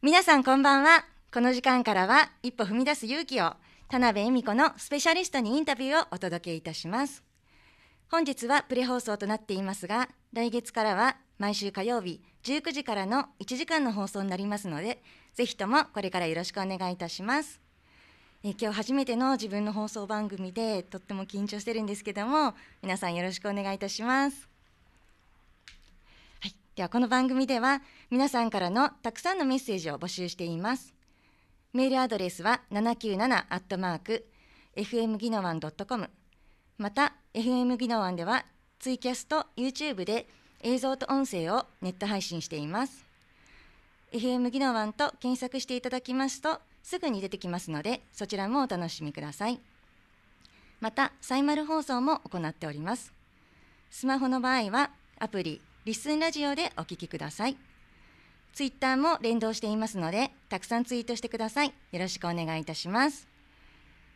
皆さんこんばんは。この時間からは一歩踏み出す勇気を田辺恵美子のスペシャリストにインタビューをお届けいたします。本日はプレ放送となっていますが、来月からは毎週火曜日19時からの1時間の放送になりますので、ぜひともこれからよろしくお願いいたします。え今日初めての自分の放送番組でとっても緊張してるんですけども皆さんよろしくお願いいたしますではこの番組では皆さんからのたくさんのメッセージを募集していますメールアドレスは797アットマーク fm ギノワン .com また FM ギノワンではツイキャスト YouTube で映像と音声をネット配信しています FM ギノワンと検索していただきますとすぐに出てきますのでそちらもお楽しみくださいまたサイマル放送も行っておりますスマホの場合はアプリリスンラジオでお聞きください。ツイッターも連動していますので、たくさんツイートしてください。よろしくお願いいたします。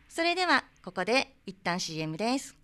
それでは、ここで一旦 CM です。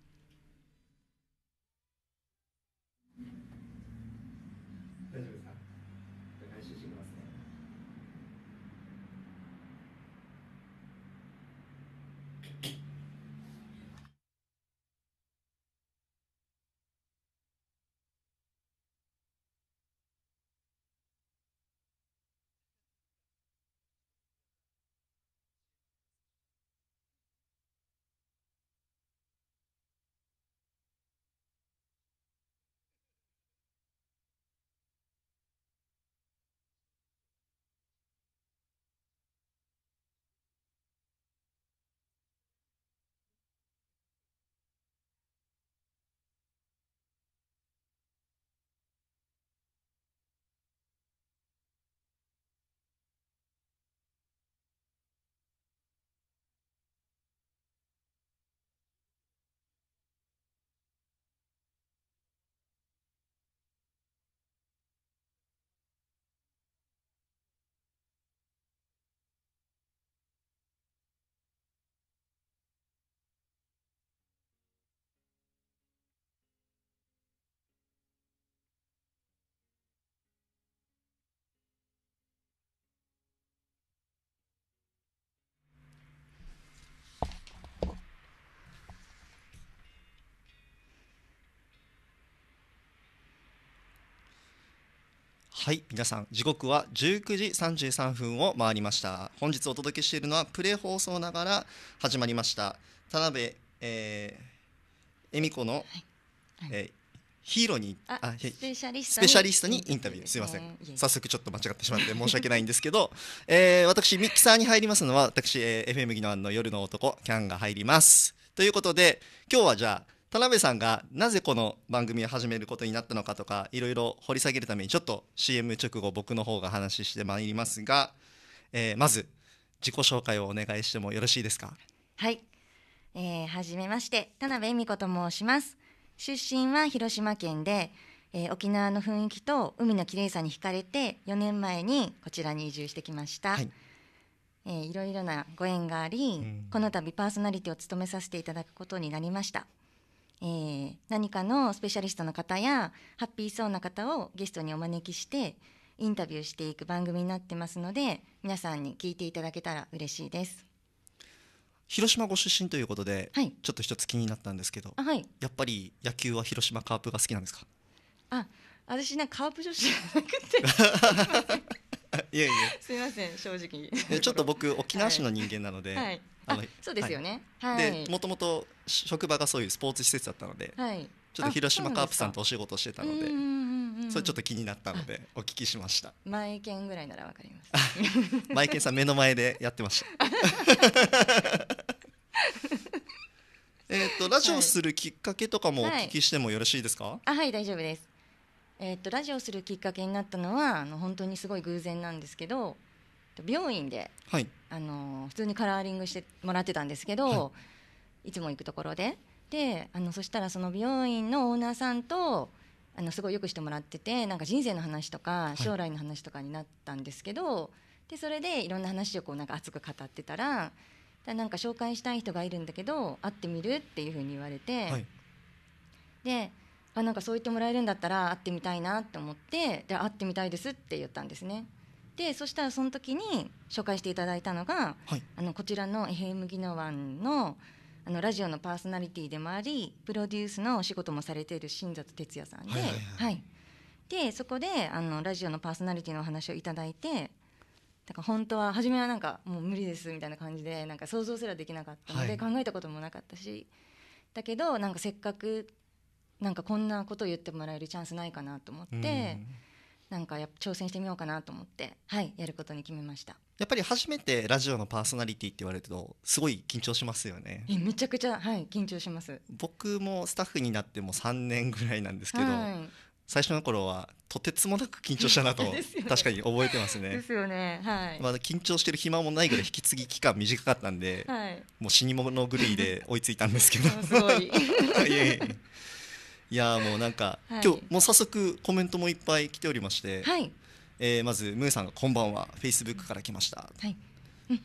はい皆さん時刻は19時33分を回りました本日お届けしているのはプレ放送ながら始まりました田辺、えー、恵美子の、はいえーヒーローにあスペシャリストにインタビューすみません、早速ちょっと間違ってしまって申し訳ないんですけど、えー、私ミキサーに入りますのは私、えー、FM 技能の夜の男キャンが入りますということで今日はじゃあ田辺さんがなぜこの番組を始めることになったのかとかいろいろ掘り下げるためにちょっと CM 直後僕の方が話してまいりますが、えー、まず自己紹介をお願いしてもよろしいですかはい、えー、はじめまして田辺恵美子と申します出身は広島県で、えー、沖縄の雰囲気と海の綺麗さに惹かれて4年前にこちらに移住してきました、はいえー、いろいろなご縁があり、うん、この度パーソナリティを務めさせていただくことになりましたえー、何かのスペシャリストの方やハッピーそうな方をゲストにお招きしてインタビューしていく番組になってますので皆さんに聞いていただけたら嬉しいです広島ご出身ということで、はい、ちょっと一つ気になったんですけど、はい、やっぱり野球は広島カープが好きなんですかあ私なカープ女子じゃなくて いやいやすいません正直ちょっと僕沖縄市の人間なので、はいあのそうですよね、はい、でもともと職場がそういうスポーツ施設だったので、はい、ちょっと広島カープさんとお仕事してたのでそれちょっと気になったのでお聞きしました前見ぐらいならわかります 前見さん目の前でやってました えっとラジオするきっかけとかもお聞きしてもよろしいですか、はい、あはい大丈夫ですえー、っとラジオするきっかけになったのはあの本当にすごい偶然なんですけど病院で、はい、あの普通にカラーリングしてもらってたんですけど、はい、いつも行くところでであのそしたらその美容院のオーナーさんとあのすごいよくしてもらっててなんか人生の話とか将来の話とかになったんですけど、はい、でそれでいろんな話をこうなんか熱く語ってたらだなんか紹介したい人がいるんだけど会ってみるっていうふうに言われて、はい、であなんかそう言ってもらえるんだったら会ってみたいなって思ってで会ってみたいですって言ったんですね。てそしたらその時に紹介していただいたのが、はい、あのこちらの FM 宜野湾のあのラジオのパーソナリティでもありプロデュースのお仕事もされている新里哲也さんで、はいはいはいはい、でそこであのラジオのパーソナリティのお話をいただいてだから本当は初めはなんかもう無理ですみたいな感じでなんか想像すらできなかったので、考えたこともなかったし、だけどなんかせっかくなんかこんなことを言ってもらえるチャンスないかなと思って。なんかや挑戦してみようかなと思ってはいやることに決めましたやっぱり初めてラジオのパーソナリティって言われるとすごい緊張しますよねめちゃくちゃはい緊張します僕もスタッフになっても3年ぐらいなんですけど、はい最初の頃はとてつもなく緊張したなと ね、確かに覚えてますね。ですよね。はい。まだ緊張してる暇もないぐらい引き継ぎ期間短かったんで、はい、もう死に物狂いで追いついたんですけど。すごい。いえいえ。いやもうなんか、はい、今日もう早速コメントもいっぱい来ておりまして、はい、えー、まずムーさんがこんばんはフェイスブックから来ました、はい、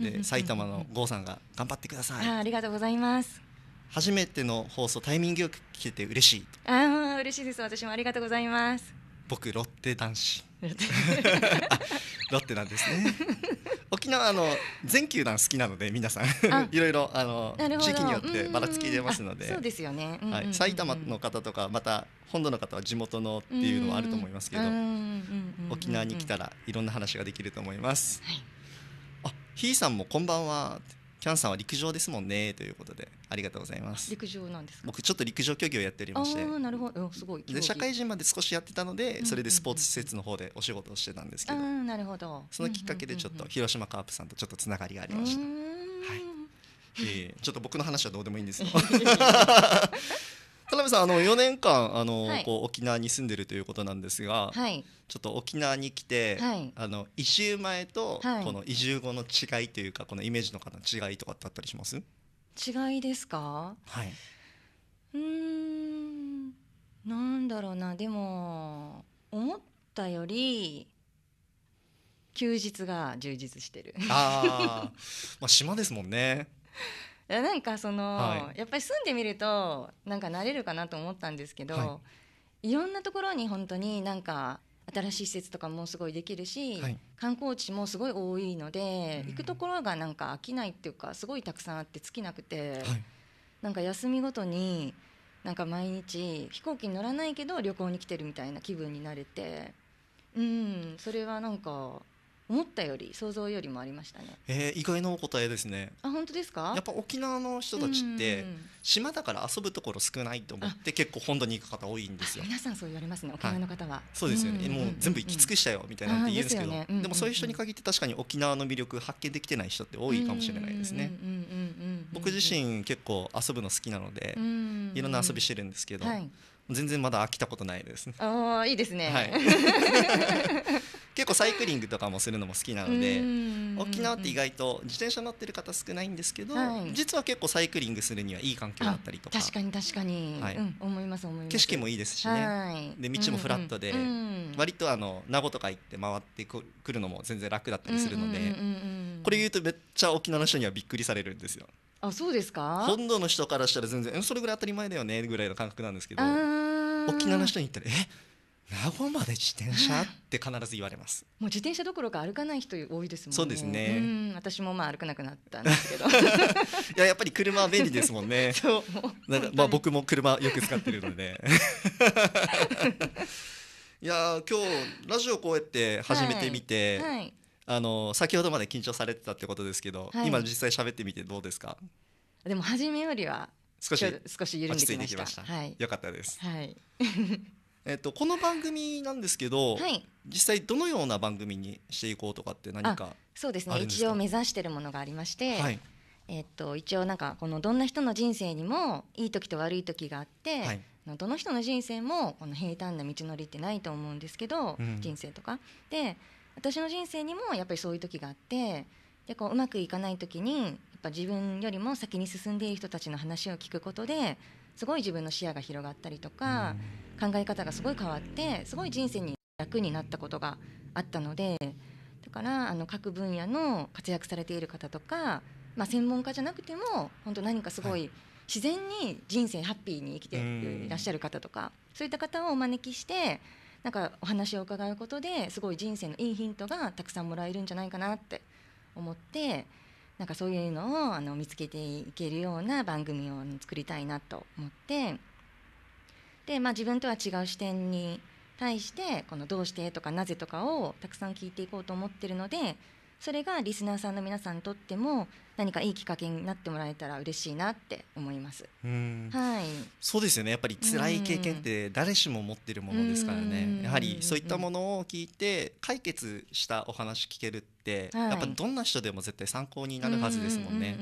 で埼玉の郷さんが頑張ってくださいあありがとうございます初めての放送タイミングよく聞けて嬉しいああ嬉しいです私もありがとうございます僕ロッテ男子 ロッテなんですね沖縄の全球団好きなので皆さん いろいろあの地域によってばらつき出ますので、そうですよね、はい、埼玉の方とかまた本土の方は地元のっていうのはあると思いますけど、沖縄に来たらいろんな話ができると思います。はい、あ、ひいさんもこんばんは。キャンさんは陸上ですもんねということでありがとうございます陸上なんです僕ちょっと陸上競技をやっておりましてなるほどすごいで社会人まで少しやってたので、それでスポーツ施設の方でお仕事をしてたんですけど、なるほどそのきっかけでちょっと広島カープさんとちょっとつながりがありました、はいえー、ちょっと僕の話はどうでもいいんですよ 部さんあの4年間あの、はい、こう沖縄に住んでるということなんですが、はい、ちょっと沖縄に来て、はい、あの移住前と、この移住後の違いというかこのイメージの方の違いとかってあったりします違いですか、はい、うんなんだろうなでも思ったより休日が充実してるあまあ島ですもんね なんかその、はい、やっぱり住んでみるとなんか慣れるかなと思ったんですけど、はい、いろんなところに本当になんか新しい施設とかもすごいできるし、はい、観光地もすごい多いので、うん、行くところがなんか飽きないっていうかすごいたくさんあって尽きなくて、はい、なんか休みごとになんか毎日飛行機に乗らないけど旅行に来てるみたいな気分になれてうんそれはなんか思ったより想像よりもありましたね。えー、意外なお答えですね。あ本当ですか？やっぱ沖縄の人たちって島だから遊ぶところ少ないと思って結構本土に行く方多いんですよ。皆さんそう言われますね沖縄の方は。はい、そうですよね。もう全部行き尽くしたよみたいなんて言うんですけど、でね、でもそういう人に限って確かに沖縄の魅力発見できてない人って多いかもしれないですね。僕自身結構遊ぶの好きなのでいろんな遊びしてるんですけど、はい、全然まだ飽きたことないですね。ああいいですね。はい。結構サイクリングとかもするのも好きなので沖縄って意外と自転車乗ってる方少ないんですけど、はい、実は結構サイクリングするにはいい環境だったりとか確かに確かに、はいうん、思います思います景色もいいですしね、で道もフラットで、うんうん、割とあの名護とか行って回ってくるのも全然楽だったりするので、うんうんうんうん、これ言うとめっちゃ沖縄の人にはびっくりされるんですよ。あそうですか本土の人からしたら全然それぐらい当たり前だよねぐらいの感覚なんですけど沖縄の人に言ったら「え名護まで自転車って必ず言われます。もう自転車どころか歩かない人多いですもんね。そうですね。私もまあ歩かなくなったんですけど。いややっぱり車は便利ですもんね。そう。なんかまあ僕も車よく使ってるので。いや今日ラジオこうやって始めてみて、はいはい、あの先ほどまで緊張されてたってことですけど、はい、今実際喋ってみてどうですか。でも初めよりは少し少し緩んできました。はい、よかったです。はい。えっと、この番組なんですけど、はい、実際どのような番組にしていこうとかって何かそうですね一応目指しているものがありまして、はい、えっと、一応なんかこのどんな人の人生にもいい時と悪い時があって、はい、どの人の人生もこの平坦な道のりってないと思うんですけど、うん、人生とかで私の人生にもやっぱりそういう時があってでこううまくいかない時にやっぱ自分よりも先に進んでいる人たちの話を聞くことですごい自分の視野が広がったりとか、考え方がすごい変わってすごい人生に楽になったことがあったのでだからあの各分野の活躍されている方とか、まあ、専門家じゃなくても本当何かすごい、自然に人生ハッピーに生きていらっしゃる方とか、そういった方をお招きしてなんかお話を伺うことですごい人生のいいヒントがたくさんもらえるんじゃないかなって思ってなんかそういうのをあの見つけていけるような番組を作りたいなと思ってで、まあ、自分とは違う視点に対してこの「どうして?」とか「なぜ?」とかをたくさん聞いていこうと思ってるのでそれがリスナーさんの皆さんにとっても何かいいきっかけになってもらえたら嬉しいなって思います。はい。そうですよね。やっぱり辛い経験って誰しも持ってるものですからね。やはりそういったものを聞いて解決したお話聞けるって、はい、やっぱどんな人でも絶対参考になるはずですもんね。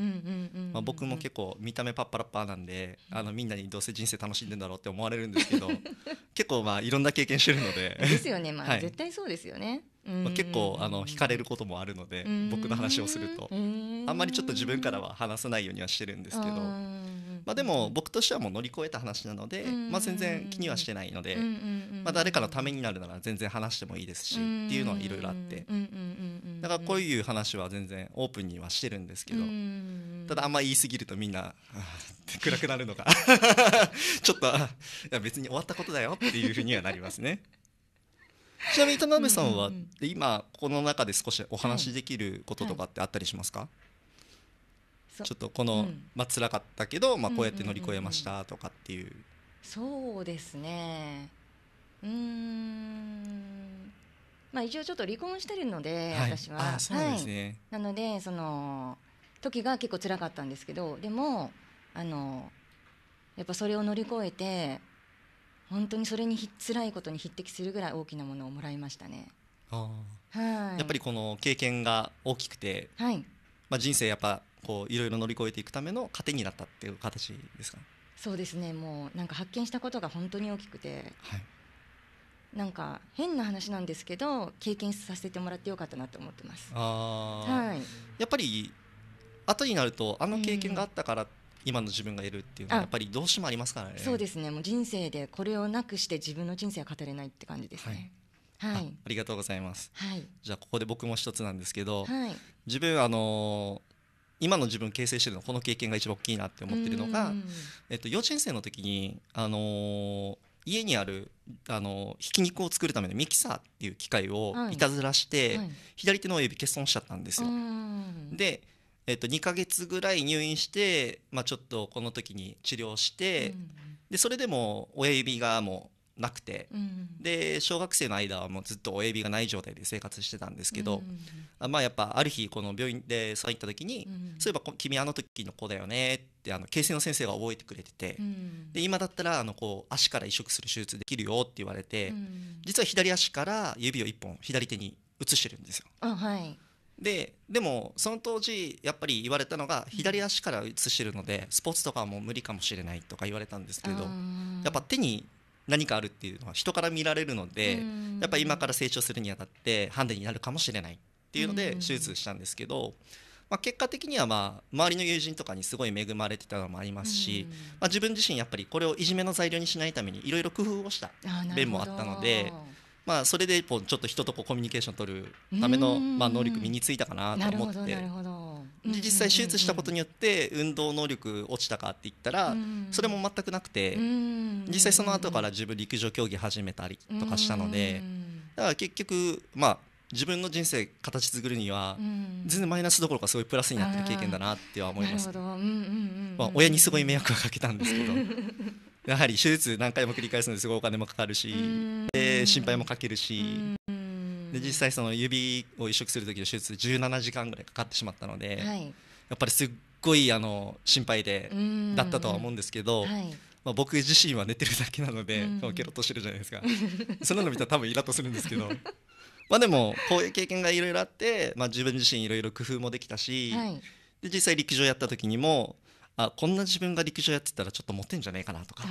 まあ僕も結構見た目パッパラッパーなんで、あのみんなにどうせ人生楽しんでんだろうって思われるんですけど、結構まあいろんな経験してるので。ですよね。まあ、絶対そうですよね。まあ、結構あの惹かれることもあるので僕の話をするとあんまりちょっと自分からは話さないようにはしてるんですけど、まあ、でも僕としてはもう乗り越えた話なので、まあ、全然気にはしてないので、まあ、誰かのためになるなら全然話してもいいですしっていうのはいろいろあってだからこういう話は全然オープンにはしてるんですけどただあんま言い過ぎるとみんな暗くなるのか ちょっといや別に終わったことだよっていうふうにはなりますね。ちなみに田辺さんは、うんうん、今この中で少しお話しできることとかってあったりしますか、はい、ちょっとこの、うん、まあ辛かったけど、まあ、こうやって乗り越えましたとかっていう。うんうんうん、そうですねうんまあ一応ちょっと離婚してるので、はい、私はそうですね、はい、なのでその時が結構辛かったんですけどでもあのやっぱそれを乗り越えて本当にそれにひ辛いことに匹敵するぐらい大きなものをもらいましたね。あはいやっぱりこの経験が大きくて、はいまあ、人生やっぱこういろいろ乗り越えていくための糧になったっていう形ですかそうですねもうなんか発見したことが本当に大きくて、はい、なんか変な話なんですけど経験させてもらってよかったなと思ってますあ、はい、やっぱり後になるとあの経験があったからって、今の自分がいるっていうのはやっぱりどうしてもありますからねそうですねもう人生でこれをなくして自分の人生は語れないって感じですね、はい、はい、ありがとうございます、はい、じゃあここで僕も一つなんですけど、はい、自分あのー今の自分形成してるのこの経験が一番大きいなって思ってるのが、えっと、幼稚園生の時に、あのー、家にある、あのー、ひき肉を作るためのミキサーっていう機械をいたずらして、はいはい、左手の親指欠損しちゃったんですよ。でえっと、2か月ぐらい入院して、まあ、ちょっとこの時に治療して、うん、でそれでも親指がもうなくて、うん、で小学生の間はもうずっと親指がない状態で生活してたんですけど、うん、まあやっぱある日この病院でそういった時に、そういえば君あの時の子だよねってあの形成の先生が覚えてくれてて、で今だったらあのこう足から移植する手術できるよって言われて、実は左足から指を1本左手に移してるんですよ。はいででもその当時やっぱり言われたのが左足から移してるのでスポーツとかはもう無理かもしれないとか言われたんですけどやっぱ手に何かあるっていうのは人から見られるのでやっぱ今から成長するにあたってハンデになるかもしれないっていうので手術したんですけど、まあ、結果的にはまあ周りの友人とかにすごい恵まれてたのもありますし、まあ、自分自身やっぱりこれをいじめの材料にしないためにいろいろ工夫をした面もあったので。まあ、それで一本ちょっと人とこうコミュニケーション取るための、まあ、能力身についたかなと思って実際手術したことによって運動能力落ちたかって言ったらそれも全くなくて実際その後から自分陸上競技始めたりとかしたのでだから結局まあ自分の人生形作るには全然マイナスどころかすごいプラスになってる経験だなっては思います。まあ、親にすごい迷惑はかけたんですけど やはり手術何回も繰り返すのですごいお金もかかるし心配もかけるし、で実際その指を移植する時の手術17時間ぐらいかかってしまったので、はい、やっぱりすっごいあの心配でだったとは思うんですけど、はい、まあ、僕自身は寝てるだけなのでケロッとしてるじゃないですか そんなの見たら多分イラッとするんですけどまあでもこういう経験がいろいろあって、まあ、自分自身いろいろ工夫もできたし、はい、で実際陸上やった時にもあこんな自分が陸上やってたらちょっとモテんじゃないかなとか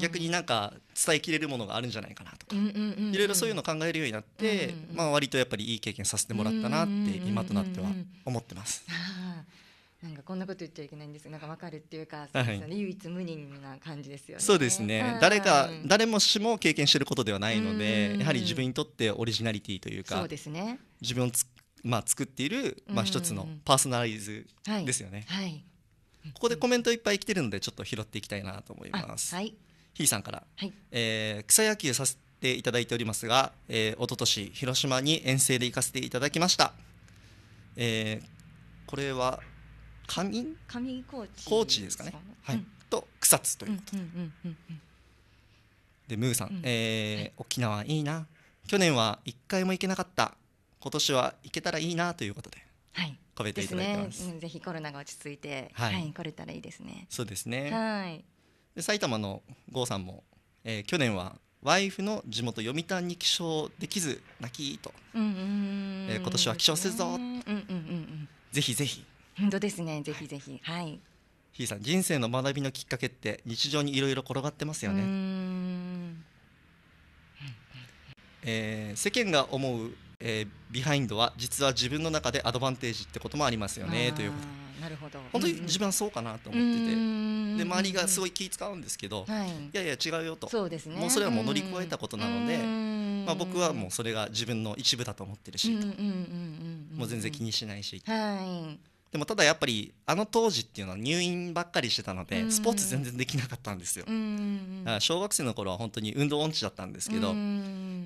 逆になんか伝えきれるものがあるんじゃないかなとかいろいろそういうのを考えるようになって、まあ、割とやっぱりいい経験させてもらったなって今となっては思ってます。なんかこんなこと言っちゃいけないんですなんかわかるっていうか、はい、唯一無二な感じですよね。そうですね。誰か誰もしも経験してることではないので、やはり自分にとってオリジナリティというか、そうですね。自分をつまあ作っているまあ一つのパーソナライズですよね。はい。はい、ここでコメントいっぱい来てるのでちょっと拾っていきたいなと思います。はい。ひいさんから、はい、えー、草野球させていただいておりますが、えー、一昨年広島に遠征で行かせていただきました、えー、これは上上高知高知ですかね、はい、うん、と草津ということで、でムーさん、うん、えー、沖縄いいな去年は一回も行けなかった今年は行けたらいいなということで、はい、込めていただいてます、ね、ぜひコロナが落ち着いて、はい、はい、来れたらいいですねそうですねはいで埼玉の郷さんも、えー、去年はワイフの地元読谷に起床できず泣きと、うんうんえー、今年は起床するぞ、うんうんうん、ぜひぜひ本当ですねぜひぜひはい、はい、ひいさん人生の学びのきっかけって日常にいろいろ転がってますよね、うん、えー、世間が思う、えー、ビハインドは実は自分の中でアドバンテージってこともありますよねということなるほど本当に自分はそうかなと思ってて、うん、で周りがすごい気使うんですけど、い、いやいや違うよとそうです、ね、もうそれはもう乗り越えたことなので、まあ、僕はもうそれが自分の一部だと思ってるしともう全然気にしないし。はいでもただやっぱりあの当時っていうのは入院ばっかりしてたのでスポーツ全然できなかったんですよ。だから小学生の頃は本当に運動音痴だったんですけど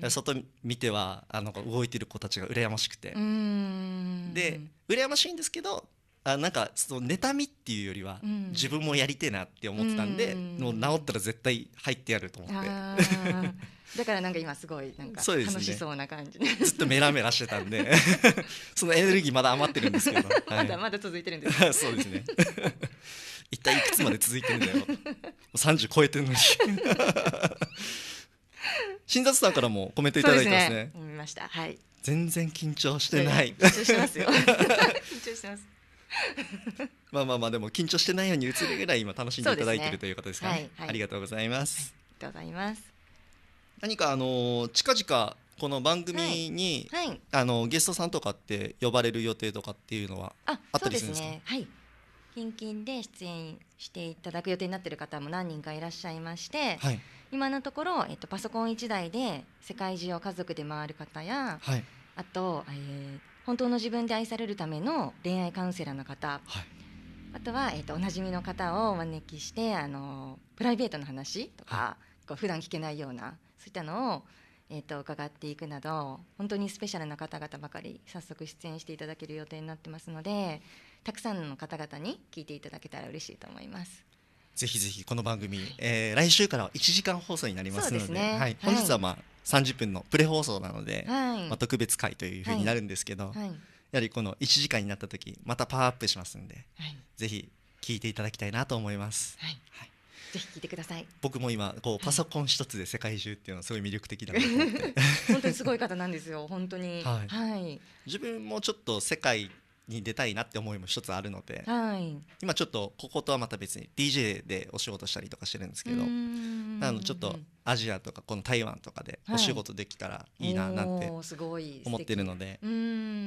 外見てはあの動いてる子たちが羨ましくてで羨ましいんですけどあなんかその妬みっていうよりは、自分もやりてえなって思ってたんで、うん、もう治ったら絶対入ってやると思ってだからなんか今すごいなんか楽しそうな感じ、ねずっとメラメラしてたんで そのエネルギーまだ余ってるんですけど、はい、まだまだ続いてるんです そうですね一体いくつまで続いてるんだよ30超えてるのに 新雑さんからもコメントいただいてますね、ね、はい全然緊張してない緊張してますよ緊張してます まあまあまあでも緊張してないように映るぐらい今楽しんでいただいているということですかね。ねはいはい、ありがとうございます。ありがとうございます。何かあの近々この番組に、はいはい、あのゲストさんとかって呼ばれる予定とかっていうのはあったりするんですか。すね、はい。近々で出演していただく予定になっている方も何人かいらっしゃいまして、はい、今のところ、えっと、パソコン1台で世界中を家族で回る方や、はい、あと、えー、本当の自分で愛されるための恋愛カウンセラーの方、はい、あとは、えーと、おなじみの方をお招きしてあのプライベートの話とか、はい、こう普段聞けないようなそういったのを、えーと伺っていくなど本当にスペシャルな方々ばかり早速出演していただける予定になってますのでたくさんの方々に聞いていただけたら嬉しいと思います。ぜひぜひこの番組、えー、来週からは1時間放送になりますので、ね、はい、本日はまあ、はい30分のプレ放送なので、はい、まあ、特別回というふうになるんですけど、はいはい、やはりこの1時間になった時またパワーアップしますんで、はい、ぜひ聞いていただきたいなと思います。ははいいぜひ聞いてください。僕も今こうパソコン一つで世界中っていうのはすごい魅力的だなと思って、本当にすごい方なんですよ本当に。はい。自分もちょっと世界に出たいなって思いも一つあるので、はい、今ちょっとこことはまた別に DJ でお仕事したりとかしてるんですけどあのちょっとアジアとかこの台湾とかでお仕事できたらいいななんて思ってるので、はい、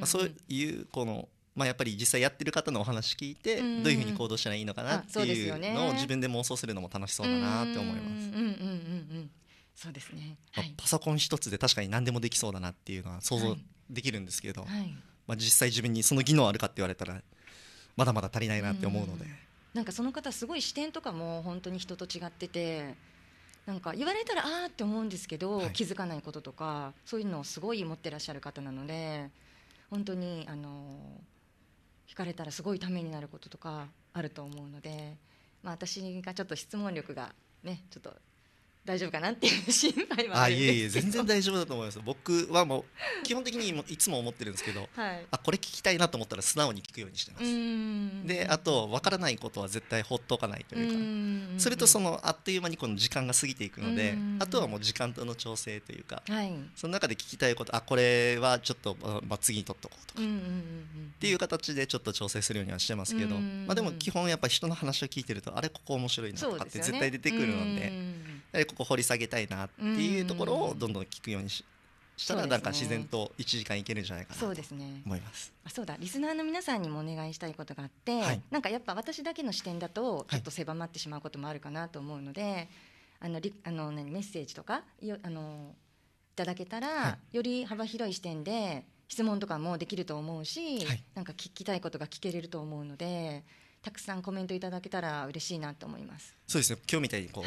まあ、そういうこの、まあ、やっぱり実際やってる方のお話聞いてどういうふうに行動したらいいのかなっていうのを自分で妄想するのも楽しそうだなって思います。うんうんうんうんそうですね、はい、パソコン一つで確かに何でもできそうだなっていうのは想像できるんですけど、はい、はいまあ、実際自分にその技能あるかって言われたらまだまだ足りないなって思うので、うん、なんかその方すごい視点とかも本当に人と違っててなんか言われたらああって思うんですけど、はい、気づかないこととかそういうのをすごい持ってらっしゃる方なので本当にあの聞かれたらすごいためになることとかあると思うので、まあ、私がちょっと質問力がねちょっと大丈夫かなっていう心配はあいえいえ全然大丈夫だと思います僕はもう基本的にいつも思ってるんですけど、はい、あこれ聞きたいなと思ったら素直に聞くようにしてますであと分からないことは絶対放っておかないというかそれとそのあっという間にこの時間が過ぎていくのであとはもう時間との調整というか、はい、その中で聞きたいことあこれはちょっと、まあ、次に取っとこうとかっていう形でちょっと調整するようにはしてますけど、まあ、でも基本やっぱ人の話を聞いてるとあれここ面白いなとかって絶対出てくるので。ここ掘り下げたいなっていうところをどんどん聞くようにししたらなんか自然と1時間いけるんじゃないかなと思います。そうね、あそうだリスナーの皆さんにもお願いしたいことがあって、はい、なんかやっぱ私だけの視点だとちょっと狭まってしまうこともあるかなと思うので、はい、あのあの何メッセージとかよあのいただけたら、はい、より幅広い視点で質問とかもできると思うし、はい、なんか聞きたいことが聞けれると思うのでたくさんコメントいただけたら嬉しいなと思います。そうですね今日みたいにこう、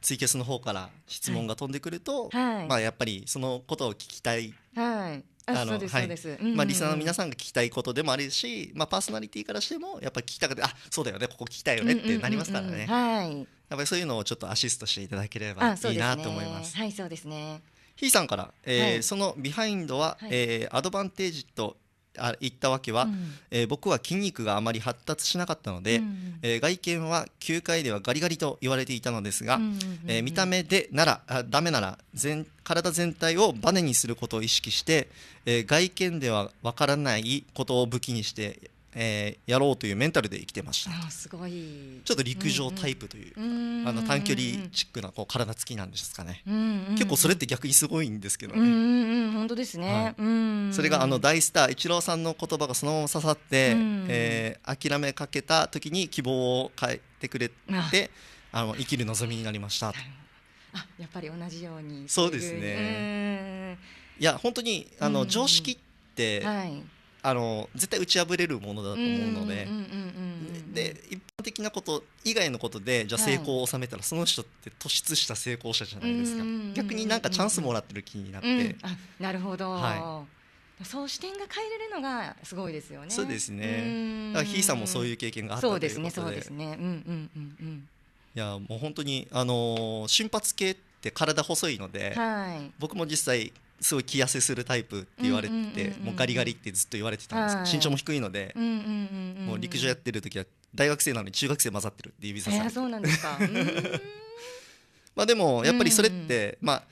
ツイキャスの方から質問が飛んでくると、はい、まあ、やっぱりそのことを聞きたい、はい、あのはいまあ、リスナーの皆さんが聞きたいことでもあるし、まあ、パーソナリティからしてもやっぱり聞きたくてあそうだよねここ聞きたいよねってなりますからね、はい、やっぱりそういうのをちょっとアシストしていただければいいなと思います。すね、はいそうですねひいさんから、えー、はい、そのビハインドは、はい、えー、アドバンテージとあ言ったわけは、うん、えー、僕は筋肉があまり発達しなかったので、うん、えー、外見は球界ではガリガリと言われていたのですが、うんうんうんえー、見た目でならあダメなら全体全体をバネにすることを意識して、え外見ではわからないことを武器にしてえー、やろうというメンタルで生きてましたすごいちょっと陸上タイプといううんうん、あの短距離チックなこう体つきなんですかね、うんうん結構それって逆にすごいんですけどね、うんうんうん、本当ですね、はいうんうん、それがあの大スター一郎さんの言葉がそのまま刺さって、うんうん、えー、諦めかけた時に希望を変えてくれてあの生きる望みになりましたあやっぱり同じようにそうですねいや本当にあの、常識って、はいあの絶対打ち破れるものだと思うのでで一般的なこと以外のことでじゃあ成功を収めたら、はい、その人って突出した成功者じゃないですか逆になんかチャンスもらってる気になって、うん、なるほど、はい、そう視点が変えれるのがすごいですよねそうですねだからひいさんもそういう経験があったということでそうですねそうですねうんうんうんうんいやもう本当にあのー、瞬発系って体細いので、はい、僕も実際すごい気痩せするタイプって言われてもうガリガリってずっと言われてたんですけど身長も低いのでもう陸上やってる時は大学生なのに中学生混ざってるって指さされてそうなんですか まあでもやっぱりそれってまあ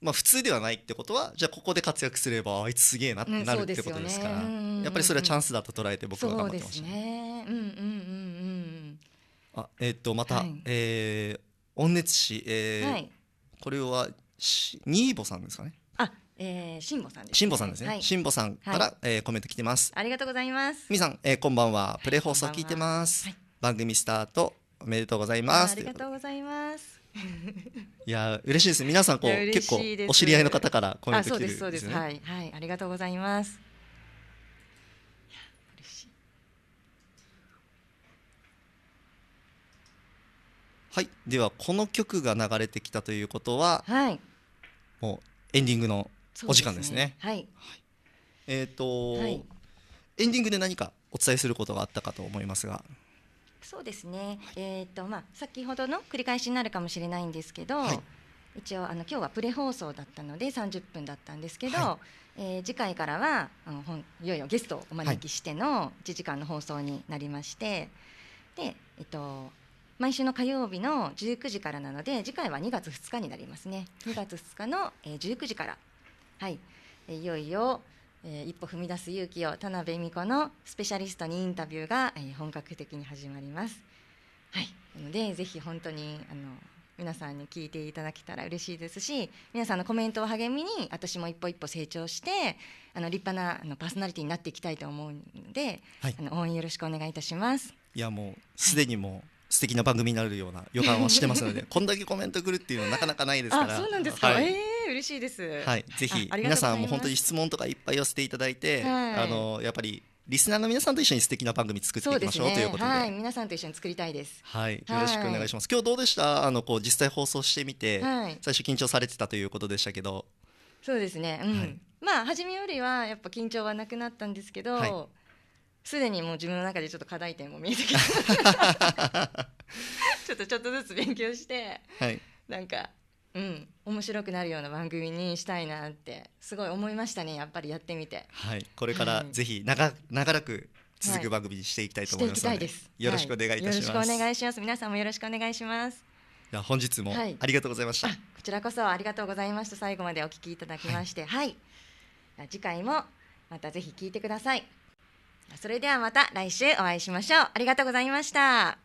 まあ普通ではないってことはじゃあここで活躍すればあいつすげえなってなるってことですからやっぱりそれはチャンスだと捉えて僕は頑張ってましたね。あえっとまたえー温熱市えーこれはしニーボさんですかねあ、えー、しんぼさんです、ね。しんぼさんです。しんぼさんから、はい、えー、コメント来てます。ありがとうございます。みさん、えー、こんばんは。プレ放送聞いてます。はい、番組スタートおめでとうございます。ありがとうございます。いや嬉しいです。皆さんこう結構お知り合いの方からコメント来てるんですね。ですです。はいはいありがとうございます。はい、ではこの曲が流れてきたということは、はい、もうエンディングのお時間ですね。すねはい、はい、えっ、ー、と、はい、エンディングで何かお伝えすることがあったかと思いますが。そうですね。はい、えっ、ー、とまあ先ほどの繰り返しになるかもしれないんですけど、一応あの今日はプレ放送だったので30分だったんですけど、はい、えー、次回からはあの本いよいよゲストをお招きしての1時間の放送になりまして、でえっと毎週の火曜日の19時からなので次回は2月2日になりますね2月2日の、えー、19時からはいいよいよ、えー、一歩踏み出す勇気を田辺美子のスペシャリストにインタビューが、えー、本格的に始まりますはいなのでぜひ本当にあの皆さんに聞いていただけたら嬉しいですし皆さんのコメントを励みに私も一歩一歩成長してあの立派なあのパーソナリティになっていきたいと思うので、はい、あの応援よろしくお願いいたします。いやもうすでにも素敵な番組になるような予感はしてますので こんだけコメントくるっていうのはなかなかないですからそうなんですか、はい、えー、嬉しいですはいぜひ皆さんも本当に質問とかいっぱい寄せていただいて、はい、あのやっぱりリスナーの皆さんと一緒に素敵な番組作っていきましょう、ね、ということで、はい、皆さんと一緒に作りたいです。はい、よろしくお願いします。今日どうでした？あのこう実際放送してみて、はい、最初緊張されてたということでしたけど。そうですね。うん。まあ初めよりはやっぱ緊張はなくなったんですけど。はい、すでにもう自分の中でちょっと課題点も見えてきて ちょっとちょっとずつ勉強して、はい、なんかうん面白くなるような番組にしたいなってすごい思いましたねやっぱりやってみてはいこれからぜひ長,、長らく続く番組にしていきたいと思いますので、はい、よろしくお願いいたします、よろしくお願いします皆さんもよろしくお願いしますでは本日もありがとうございました、こちらこそありがとうございました最後までお聞きいただきましてはい、次回もまたぜひ聞いてくださいそれではまた来週お会いしましょう。ありがとうございました。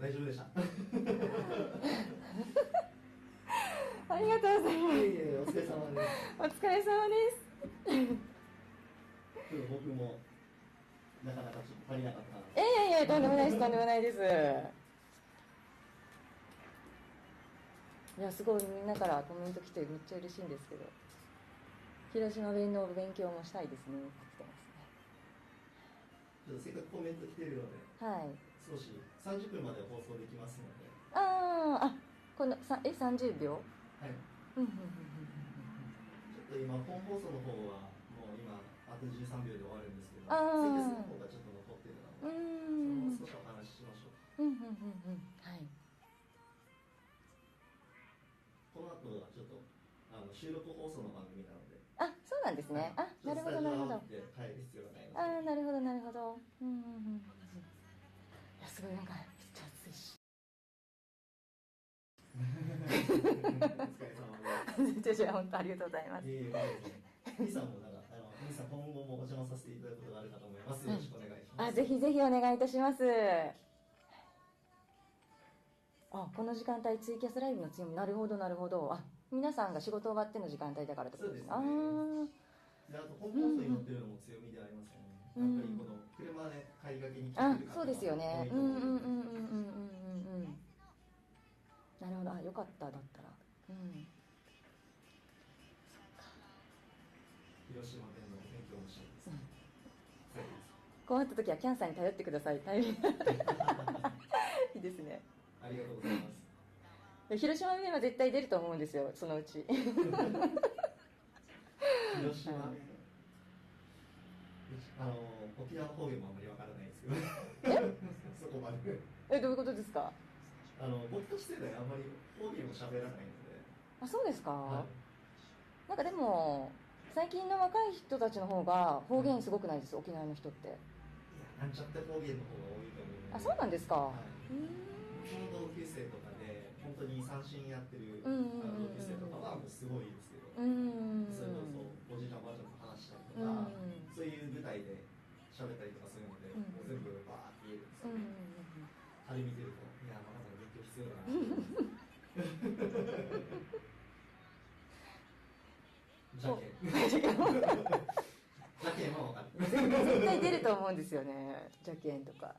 大丈夫でした。ありがとうございます。いやいお疲れ様です。お疲れ様です。僕もなかなか足りなかったいやいやいやとんでもないですとんでもないです。いやすごいみんなからコメント来てめっちゃ嬉しいんですけど。広島弁の勉強もしたいですねって来てますねせっかくコメント来てるので、はい、少し30分まで放送できますのでああこのさえ30秒はいちょっと今本放送の方はもう今あと13秒で終わるんですけど先スの方がちょっと残ってるのでその少しお話ししましょううんうんうんうんはいこの後はちょっとあの収録放送のなんですね。あ、なるほどなるほど。あ、なるほどなるほど。うんうんうん。いやすごいなんかめっちゃ暑いし。お疲れ様です。じゃあ本当ありがとうございます。いさんもなんかあのミさん今後もお邪魔させていただくことがあるかと思います。よろしくお願いします。あ、ぜひぜひお願いいたします。あ、この時間帯ツイキャスライブの強みなるほどなるほど。あ。皆さんが仕事終わっての時間帯だからってことですか、ね、ああと本ースに乗ってるのも強みでありますよね、うん、やっぱりこの車で買いがけに来てる方そうですよねうんうんうんうんうんうんうんなるほどあよかっただったらうん広島弁の勉強もしたいです、うん、困った時はキャンさんに頼ってください いいですねありがとうございます広島弁は絶対出ると思うんですよそのうち広島弁、あの沖縄方言もあんまりわからないですけどそこまでえどういうことですかあの僕としてはあんまり方言を喋らないのであそうですか、はい、なんかでも最近の若い人たちの方が方言すごくないです、はい、沖縄の人っていやなんちゃって方言の方が多いと思うあそうなんですか、はい、うの同級生とかやってる、あの同級生とかはもうすごいですけど、うん、それこそおじいちゃんおばあちゃんと話したりとか、そういう舞台で喋ったりとかするので、もう全部バーって言えるんですよ、ねあれ見てるといやまだまだ勉強必要だなジャケジャケも分かる絶対出ると思うんですよねジャケンとか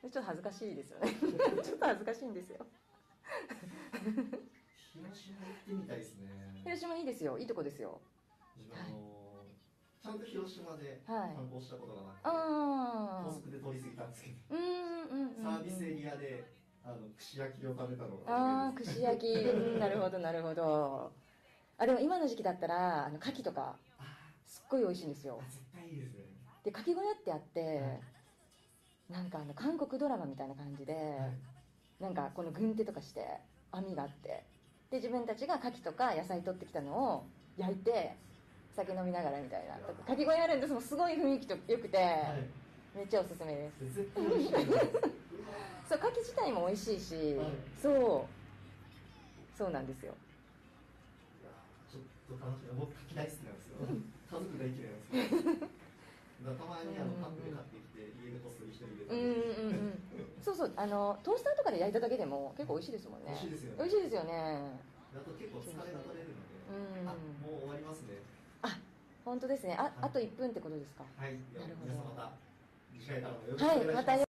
ちょっと恥ずかしいですよね ちょっと恥ずかしいんですよ広島行ってみたいですね広島いいですよいいとこですよ自分あの、はい、ちゃんと広島で観光したことがなくて、い、高速で通り過ぎたんですけどうんうん、サービスエリアであの串焼きを食べたのああ串焼き、うん、なるほどなるほどあでも今の時期だったらあの牡蠣とかすっごい美味しいんですよ絶対いいですねで牡蠣小屋ってあって、はいなんかあの韓国ドラマみたいな感じで、はい、なんかこの軍手とかして網があってで自分たちが牡蠣とか野菜取ってきたのを焼いて酒飲みながらみたいなかき小屋あるんですもすごい雰囲気とよくて、はい、めっちゃおすすめです そう牡蠣自体も美味しいし、はい、そうそうなんですよちょっと楽しみ僕牡蠣大好きなんですよ家族大嫌いなんですよ たまにあのパックで買ってうんうんうんそうそうあのトースターとかで焼いただけでも結構美味しいですもんね美味しいですよね美味しいですよねだと結構疲れが取れるので、うん、あもう終わりますねあ本当ですねあ、あと1分ってことですかはいなるほど皆さまた次回からもよろしくお願いします、はいまた